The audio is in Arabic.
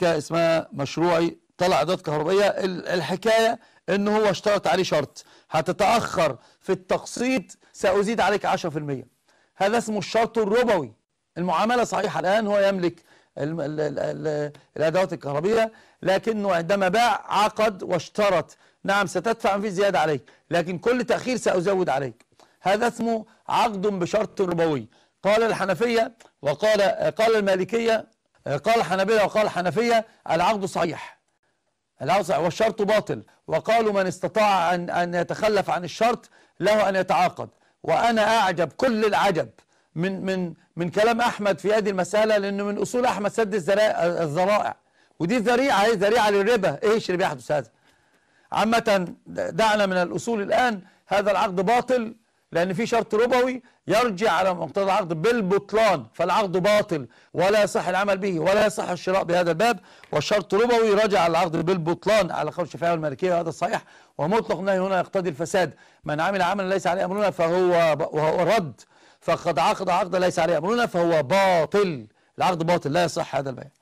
شركة اسمها مشروعي طلع ادوات كهربائية الحكاية ان هو اشترط عليه شرط هتتأخر في التقسيط سأزيد عليك 10% هذا اسمه الشرط الربوي المعاملة صحيحة الآن هو يملك الأدوات الكهربية لكنه عندما باع عقد واشترط نعم ستدفع في زيادة عليك لكن كل تأخير سأزود عليك هذا اسمه عقد بشرط ربوي قال الحنفية وقال قال المالكية قال حنابلة وقال حنفية العقد صحيح العقد صحيح والشرط باطل وقالوا من استطاع أن, أن يتخلف عن الشرط له أن يتعاقد وأنا أعجب كل العجب من من من كلام أحمد في هذه المسألة لأنه من أصول أحمد سد الذرائع ودي ذريعة هي ذريعة للربا ايش اللي بيحدث هذا عامة دعنا من الأصول الآن هذا العقد باطل لأن في شرط ربوي يرجع على مقتضى العقد بالبطلان فالعقد باطل ولا يصح العمل به ولا يصح الشراء بهذا الباب والشرط ربوي رجع على العقد بالبطلان على قول الشفاعه والمالكية وهذا صحيح ومطلق النهي هنا يقتضي الفساد من عمل عملا ليس عليه أمرنا فهو وهو رد فقد عقد عقدا ليس عليه أمرنا فهو باطل العقد باطل لا يصح هذا البيان